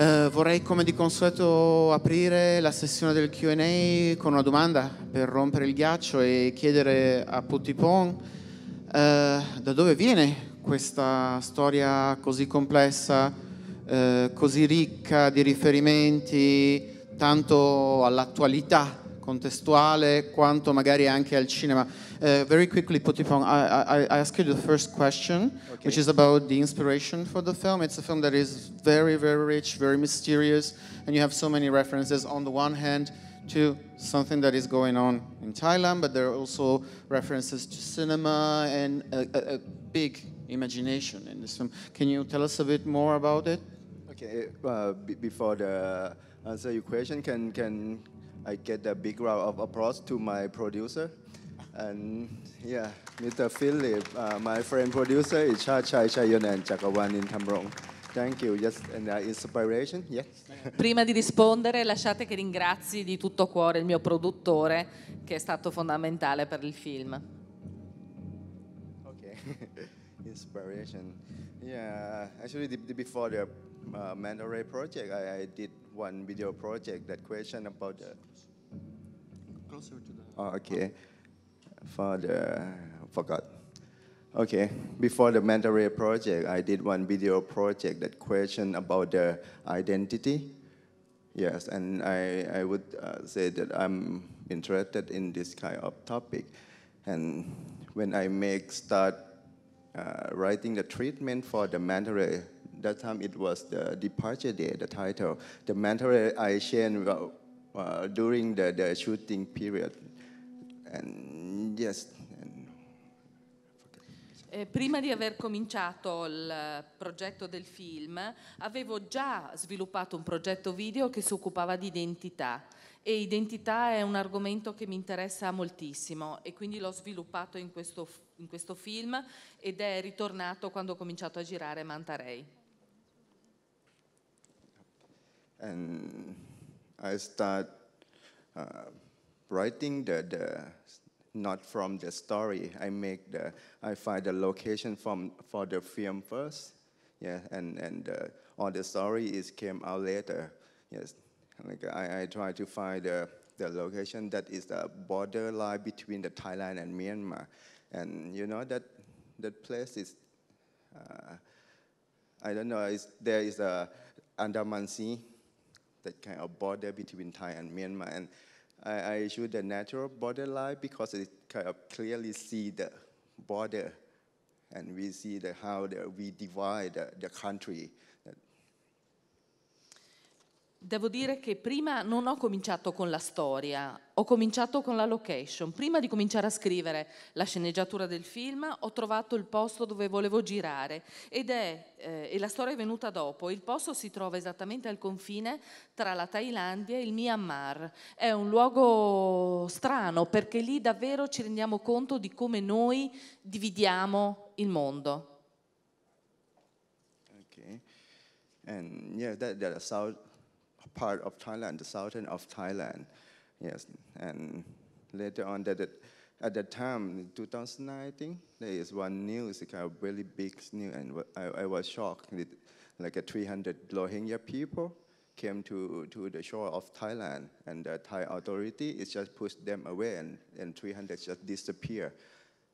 Uh, vorrei come di consueto aprire la sessione del QA con una domanda per rompere il ghiaccio e chiedere a Putipon uh, eh, da dove viene questa storia così complessa, uh, così ricca di riferimenti, tanto all'attualità contestuale quanto magari anche al cinema. Uh, very quickly, Putipong, I, I, I ask you the first question, okay. which is about the inspiration for the film. It's a film that is very, very rich, very mysterious, and you have so many references on the one hand to something that is going on in Thailand, but there are also references to cinema and a, a, a big imagination in this film. Can you tell us a bit more about it? Okay, uh, before the answer your question, can can I get a big round of applause to my producer. And yeah, Mr. Philip, uh, my friend producer is Cha Chai Chayon and Chakawanin Tamrong. Thank you, yes, and uh, inspiration, yes. Prima di rispondere lasciate che ringrazi di tutto cuore il mio produttore che è stato fondamentale per il film. Ok, inspiration. Yeah, actually the, the before the uh, project, I, I, did one video project that question about the. Closer to the. Oh, okay. For the forgot. Okay, before the manta project, I did one video project that question about the identity. Yes, and I, I would uh, say that I'm interested in this kind of topic. And when I make start uh, writing the treatment for the manta that time it was the departure day, the title. The mentalization well, uh, uh, during the, the shooting period. And yes, Eh, prima di aver cominciato il progetto del film avevo già sviluppato un progetto video che si occupava di identità e identità è un argomento che mi interessa moltissimo e quindi l'ho sviluppato in questo, in questo film ed è ritornato quando ho cominciato a girare Mantarei. and I start uh, writing the, the not from the story. I make the I find the location from for the film first. Yeah, and and uh, all the story is came out later. Yes, like I, I try to find the the location that is the borderline between the Thailand and Myanmar, and you know that that place is. Uh, I don't know. There is a Andaman Sea that kind of border between Thai and Myanmar. And I, I showed the natural border line because it kind of clearly see the border and we see the, how the, we divide the, the country Devo dire che prima non ho cominciato con la storia, ho cominciato con la location. Prima di cominciare a scrivere la sceneggiatura del film ho trovato il posto dove volevo girare ed è, eh, e la storia è venuta dopo, il posto si trova esattamente al confine tra la Thailandia e il Myanmar. È un luogo strano perché lì davvero ci rendiamo conto di come noi dividiamo il mondo. Okay. And yeah, that, that sound part of Thailand, the southern of Thailand. Yes, and later on that, at that time, 2019, there is one news, kind of really big news, and I, I was shocked. that like a 300 Rohingya people came to, to the shore of Thailand, and the Thai authority is just pushed them away, and, and 300 just disappear.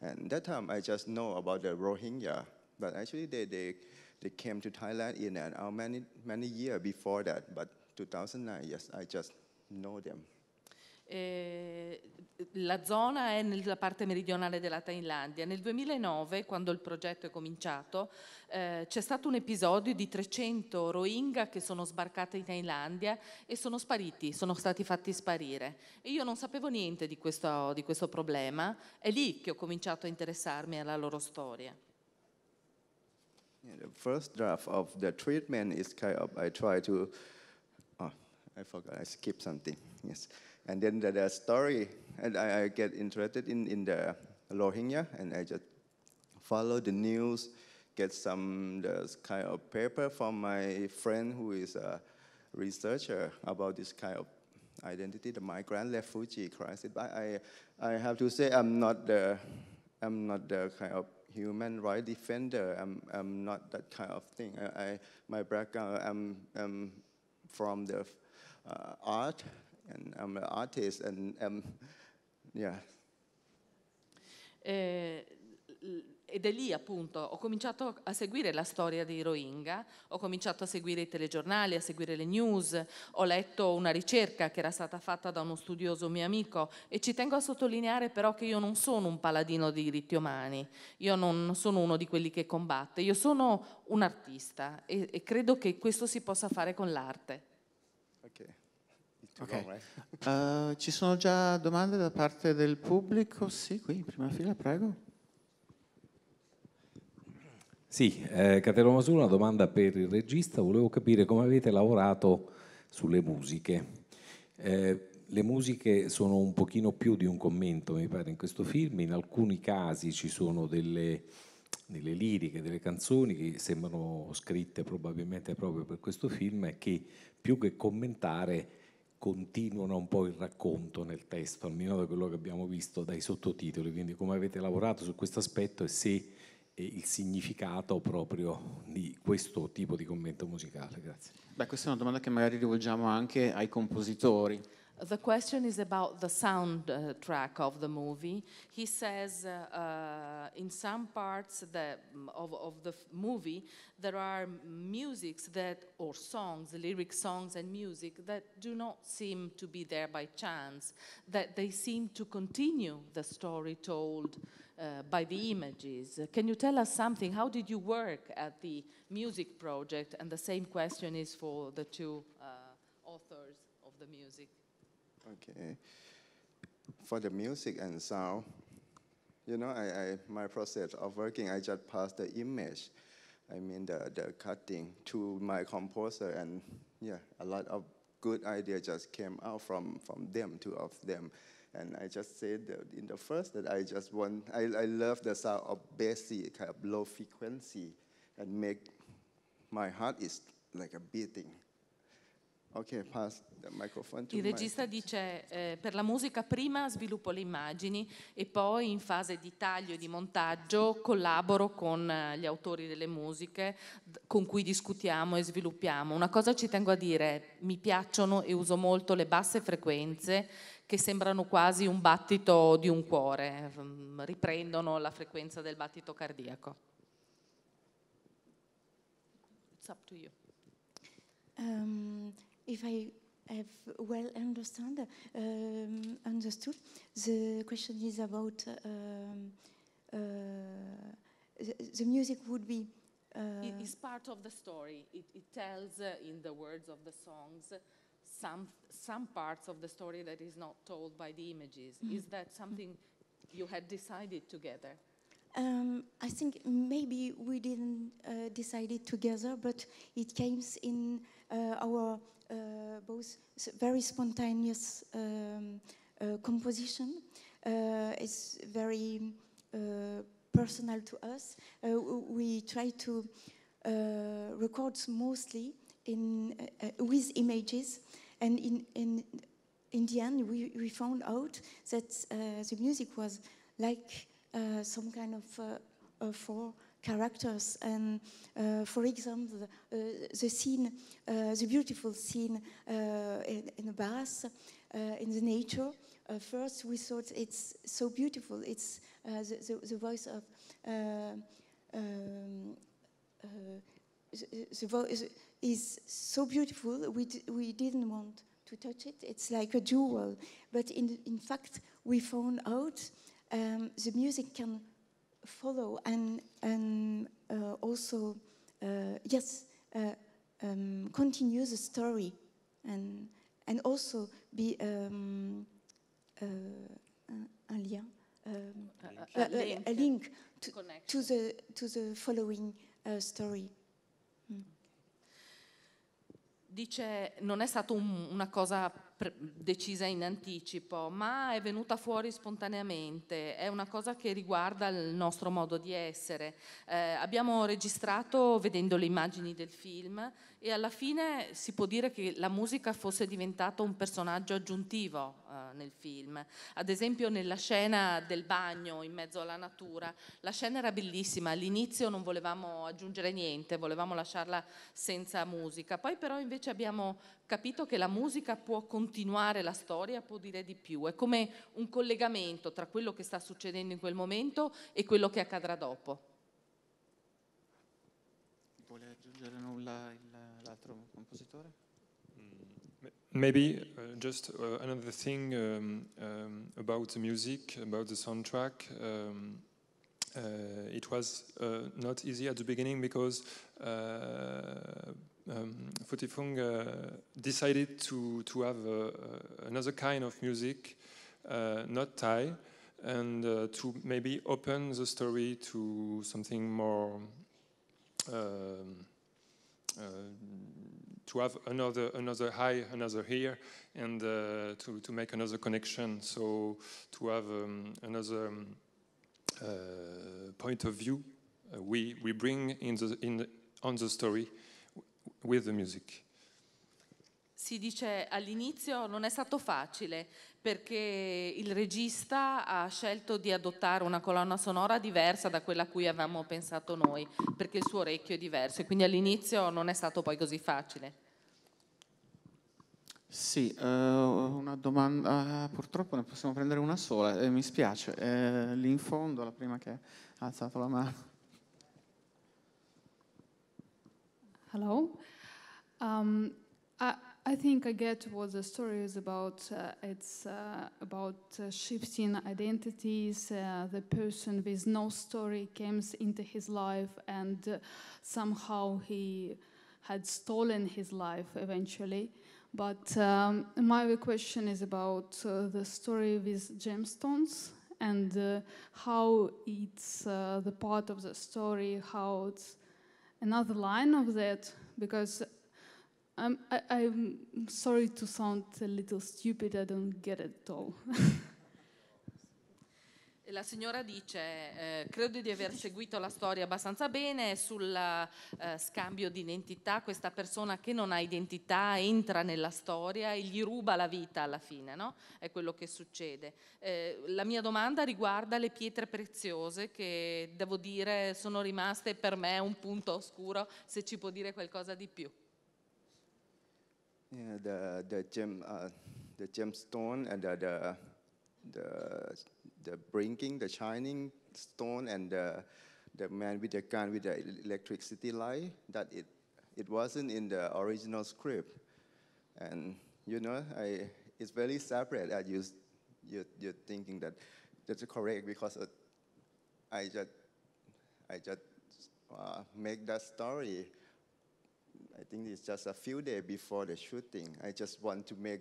And that time, I just know about the Rohingya, but actually they, they, they came to Thailand in and out uh, many, many years before that, but 2009, yes, I just know them. Eh, la zona è nella parte meridionale della Thailandia. Nel 2009, quando il progetto è cominciato, eh, c'è stato un episodio di 300 Rohingya che sono sbarcati in Thailandia e sono spariti, sono stati fatti sparire. E io non sapevo niente di questo, di questo problema, è lì che ho cominciato a interessarmi alla loro storia. Il primo draft of the treatment is kind of, I try I forgot, I skipped something, yes. And then the, the story, and I, I, get interested in, in the Rohingya, and I just follow the news, get some kind of paper from my friend who is a researcher about this kind of identity, the migrant refugee crisis. But I, I have to say I'm not the, I'm not the kind of human rights defender. I'm, I'm not that kind of thing. I, I my background, I'm, I'm from the uh, art, and I'm an artist, and um, yeah. Eh, ed è lì appunto ho cominciato a seguire la storia dei Rohingya, ho cominciato a seguire i telegiornali, a seguire le news, ho letto una ricerca che era stata fatta da uno studioso mio amico e ci tengo a sottolineare però che io non sono un paladino dei diritti umani, io non sono uno di quelli che combatte, io sono un artista e, e credo che questo si possa fare con l'arte. Okay. uh, ci sono già domande da parte del pubblico? Sì, qui in prima fila, prego. Sì, eh, Catero Masura, una domanda per il regista. Volevo capire come avete lavorato sulle musiche. Eh, le musiche sono un pochino più di un commento, mi pare, in questo film. In alcuni casi ci sono delle, delle liriche, delle canzoni che sembrano scritte probabilmente proprio per questo film e che più che commentare continuano un po' il racconto nel testo, almeno da quello che abbiamo visto dai sottotitoli, quindi come avete lavorato su questo aspetto e se eh, il significato proprio di questo tipo di commento musicale. Grazie. Beh, questa è una domanda che magari rivolgiamo anche ai compositori The question is about the soundtrack of the movie. He says uh, uh, in some parts of, of the movie there are musics that, or songs, lyric songs and music that do not seem to be there by chance, that they seem to continue the story told uh, by the images. Can you tell us something? How did you work at the music project? And the same question is for the two uh, authors of the music. Okay. For the music and sound, you know, I, I, my process of working, I just pass the image, I mean the, the cutting to my composer and yeah, a lot of good idea just came out from, from them, two of them. And I just said in the first that I just want, I, I love the sound of bassy, kind of low frequency, and make my heart is like a beating. Okay, Il regista dice eh, per la musica prima sviluppo le immagini e poi in fase di taglio e di montaggio collaboro con eh, gli autori delle musiche con cui discutiamo e sviluppiamo. Una cosa ci tengo a dire, mi piacciono e uso molto le basse frequenze che sembrano quasi un battito di un cuore, mm, riprendono la frequenza del battito cardiaco. It's up to you. Um, if I have well understand, um, understood, the question is about um, uh, the, the, music would be. Uh, it is part of the story. It, it tells, uh, in the words of the songs, some some parts of the story that is not told by the images. Mm -hmm. Is that something you had decided together? Um, I think maybe we didn't uh, decide it together, but it came in uh, our uh, both very spontaneous um, uh, composition. Uh, it's very personal to us. we try to record mostly in with images, and in, in in the end, we, we found out that uh, the music was like uh, some kind of uh, for characters. And uh, for example, the uh, scene, uh, the beautiful scene in, in bath, in the nature, uh, first we thought it's so beautiful. It's uh, the, the, the, voice of uh, um, the, the voice is so beautiful. We we didn't want to touch it. It's like a jewel. But in in fact, we found out um, the music can follow and, and uh, also, uh, yes, uh, um, continue the story and, and also be um, uh, un lien, um, a, link, a, a, a link to, to, the, to the following story. Mm. Dice, non è stato un, una cosa decisa in anticipo, ma è venuta fuori spontaneamente, è una cosa che riguarda il nostro modo di essere. Eh, abbiamo registrato vedendo le immagini del film e alla fine si può dire che la musica fosse diventata un personaggio aggiuntivo eh, nel film. Ad esempio nella scena del bagno in mezzo alla natura, la scena era bellissima, all'inizio non volevamo aggiungere niente, volevamo lasciarla senza musica, poi però invece abbiamo capito che la musica può continuare la storia, può dire di più, è come un collegamento tra quello che sta succedendo in quel momento e quello che accadrà dopo. Vuole aggiungere nulla il altro compositore? Mm, maybe uh, just uh, another thing um, um, about the music, about the soundtrack. Um, uh, it was uh, not easy at the beginning because uh, um, Futifung decided to, to have uh, another kind of music, not Thai, and to maybe open the story to something more. Um, uh, to have another another high, another here, and uh, to to make another connection. So to have um, another um, uh, point of view, uh, we we bring in the in the, on the story with the music. Si dice all'inizio non è stato facile perché il regista ha scelto di adottare una colonna sonora diversa da quella a cui avevamo pensato noi, perché il suo orecchio è diverso e quindi all'inizio non è stato poi così facile. Sì, eh, una domanda, eh, purtroppo ne possiamo prendere una sola, eh, mi spiace, eh, lì in fondo la prima che ha alzato la mano. Hello. Um, I I think I get what the story is about. Uh, it's uh, about uh, shifting identities. Uh, the person with no story comes into his life, and uh, somehow he had stolen his life eventually. But um, my question is about uh, the story with gemstones and how it's the part of the story, how it's another line of that, because Um, I'm, I, am sorry to sound a little stupid, I don't get it all. La signora dice, eh, credo di aver seguito la storia abbastanza bene sul eh, scambio di identità, questa persona che non ha identità entra nella storia e gli ruba la vita alla fine, no? è quello che succede. Eh, la mia domanda riguarda le pietre preziose che devo dire sono rimaste per me un punto oscuro, se ci può dire qualcosa di più. yeah, the the gem uh, the gemstone and the, the the the bringing the shining stone and the the man with the gun with the electricity light that it it wasn't in the original script and you know I it's very separate that you you you're thinking that that's correct because uh, I just I just uh, make that story I think it's just a few days before the shooting. I just want to make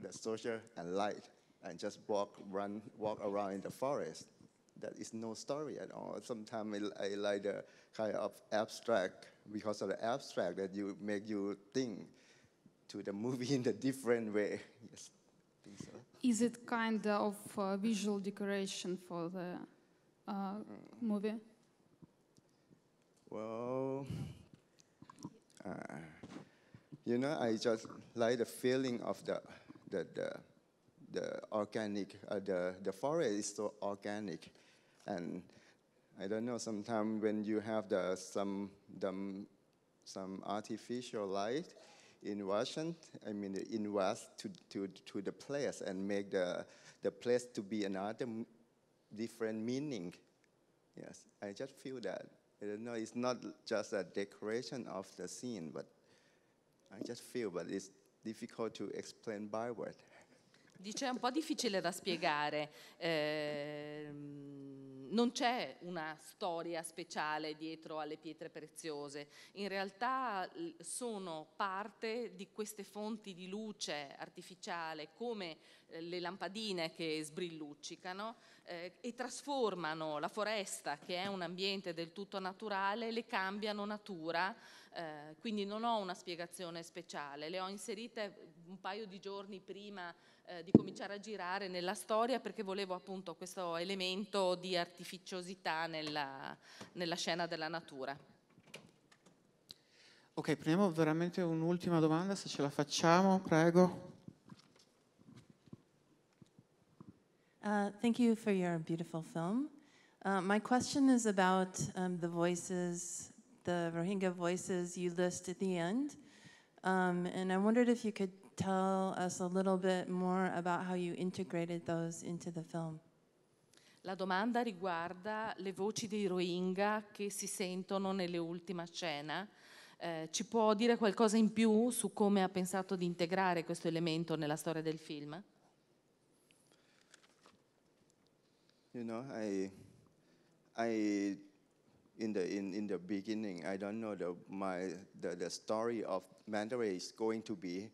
the social and light and just walk, run, walk around in the forest. That is no story at all. Sometimes I, I like the kind of abstract because of the abstract that you make you think to the movie in a different way. Yes, I think so. Is it kind of uh, visual decoration for the uh, hmm. movie? Well. Uh, you know, I just like the feeling of the, the, the, the organic, uh, the, the forest is so organic. And I don't know, sometimes when you have the, some, the, some artificial light invasion, I mean in invest to, to, to the place and make the, the place to be another different meaning. Yes, I just feel that. You know, it's not just a decoration of the scene, but I just feel, but it's difficult to explain by word. Dice, è un po' difficile da spiegare. Eh, non c'è una storia speciale dietro alle pietre preziose, in realtà sono parte di queste fonti di luce artificiale come eh, le lampadine che sbrilluccicano eh, e trasformano la foresta che è un ambiente del tutto naturale, le cambiano natura eh, quindi non ho una spiegazione speciale, le ho inserite un paio di giorni prima eh, di cominciare a girare nella storia perché volevo appunto questo elemento di artificiosità nella, nella scena della natura. Ok, prendiamo veramente un'ultima domanda, se ce la facciamo, prego. Uh, thank you for your beautiful film. Uh, my question is about um, the voices the Rohingya voices you list at the end. Um, and I wondered if you could tell us a little bit more about how you integrated those into the film. La domanda riguarda le voci dei Rohingya che si sentono nell'ultima scena. Eh, ci può dire qualcosa in più su come ha pensato di integrare questo elemento nella storia del film? You know, I, I in the in, in the beginning. I don't know the my the, the story of Mandalay is going to be,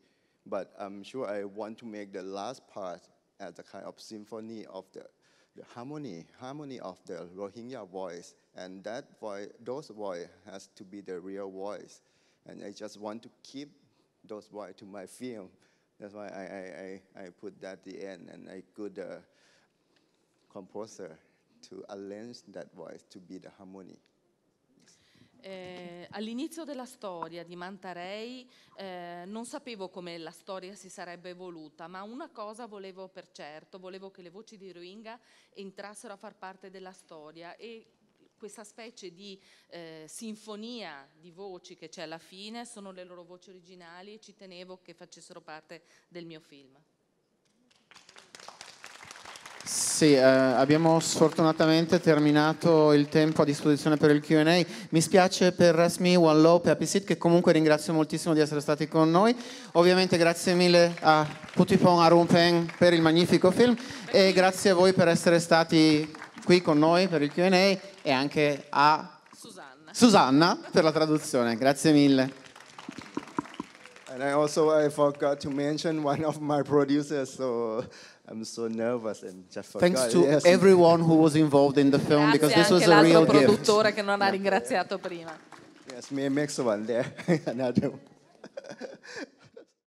but I'm sure I want to make the last part as a kind of symphony of the, the harmony, harmony of the Rohingya voice. And that voice, those voice has to be the real voice. And I just want to keep those voice to my film. That's why I, I, I, I put that at the end and I could uh, composer to arrange that voice to be the harmony. Eh, all'inizio della storia di Mantarei eh, non sapevo come la storia si sarebbe evoluta, ma una cosa volevo per certo, volevo che le voci di Rohingya entrassero a far parte della storia e questa specie di eh, sinfonia di voci che c'è alla fine sono le loro voci originali e ci tenevo che facessero parte del mio film. Sì, eh, abbiamo sfortunatamente terminato il tempo a disposizione per il QA. Mi spiace per Rasmi, One Lope e Apisit, che comunque ringrazio moltissimo di essere stati con noi. Ovviamente grazie mille a Putipon Arumpen per il magnifico film e grazie a voi per essere stati qui con noi per il QA e anche a Susanna, Susanna per la traduzione. Grazie mille. And I also I forgot to mention one of my producers, so I'm so nervous and just forgot. Thanks to yes. everyone who was involved in the film Grazie because this was a real gift. produttore che non ha ringraziato prima. Yes, me and Max there, another. One.